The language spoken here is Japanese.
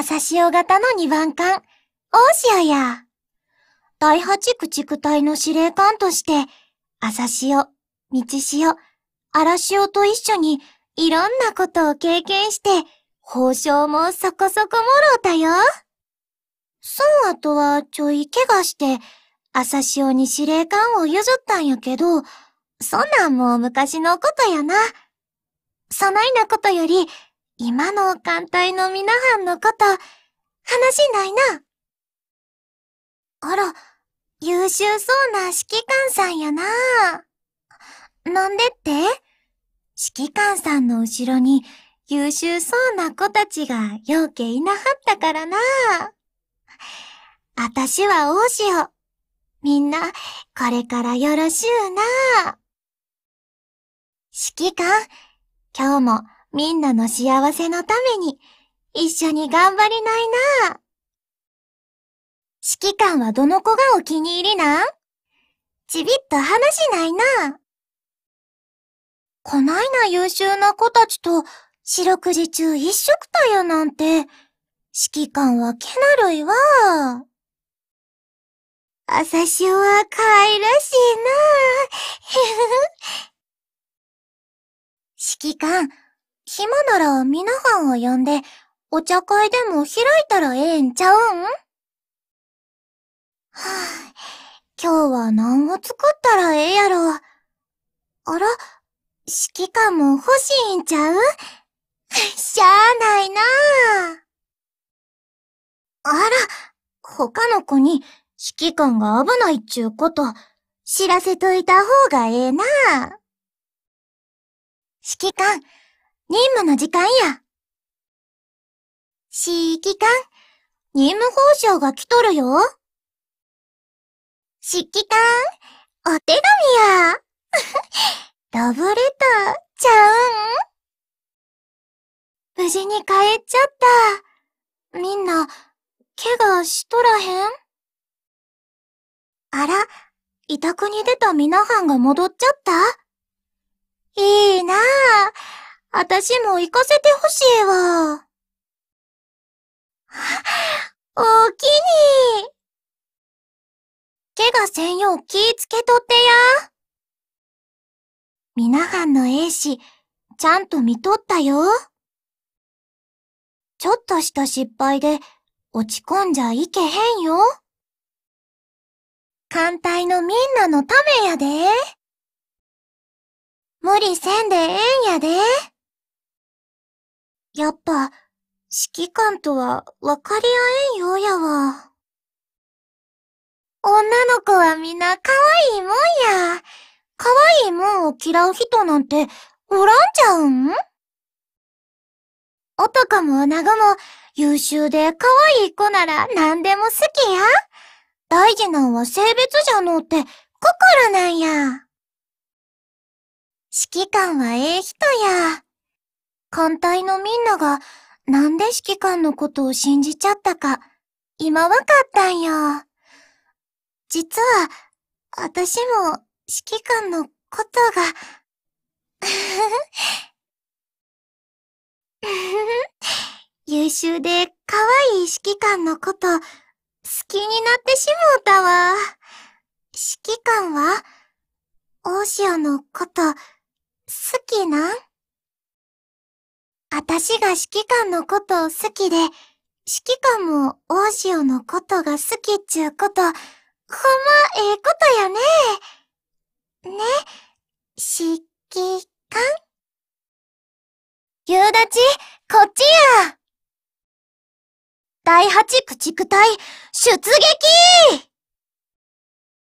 朝潮型の二番艦、大潮や、第八駆逐隊の司令官として、朝潮、道潮、荒潮と一緒にいろんなことを経験して、報奨もそこそこもろうたよ。そんあとはちょい怪我して、朝潮に司令官を譲ったんやけど、そんなんもう昔のことやな。そないなことより、今の艦隊の皆さんのこと、話しないな。あら、優秀そうな指揮官さんやな。なんでって指揮官さんの後ろに優秀そうな子たちがようけいなはったからな。あたしは王子よ。みんな、これからよろしゅうな。指揮官、今日もみんなの幸せのために、一緒に頑張りないな指揮官はどの子がお気に入りなんちびっと話しないなこないな優秀な子たちと、四六時中一食たよなんて、指揮官はけなるいわ。朝潮は可愛らしいな 指揮官、暇なら皆さんを呼んで、お茶会でも開いたらええんちゃうんはぁ、あ、今日は何を作ったらええやろ。あら、指揮官も欲しいんちゃう しゃあないなぁ。あら、他の子に指揮官が危ないっちゅうこと、知らせといた方がええなぁ。指揮官、任務の時間や。指揮官、任務報酬が来とるよ。指揮官、お手紙や。ラ ブレター、ちゃうん無事に帰っちゃった。みんな、怪我しとらへんあら、委託に出た皆はんが戻っちゃったいいなあ。あたしも行かせてほしいわ。おおきに。怪我せんよう気ぃつけとってや。皆はんのえいし、ちゃんと見とったよ。ちょっとした失敗で落ち込んじゃいけへんよ。艦隊のみんなのためやで。無理せんでええんやで。やっぱ、指揮官とは分かり合えんようやわ。女の子はみんな可愛いもんや。可愛いもんを嫌う人なんておらんちゃうん男も女子も優秀で可愛い子なら何でも好きや。大事なんは性別じゃのうて心なんや。指揮官はええ人や。艦隊のみんながなんで指揮官のことを信じちゃったか、今わかったんよ。実は、私も指揮官のことが、優秀で可愛い指揮官のこと、好きになってしもうたわ。指揮官は、大潮のこと、好きなん私が指揮官のことを好きで、指揮官も大潮のことが好きっちゅうこと、ほんまええことやね。ね、指揮官夕立、こっちや第八駆逐隊、出撃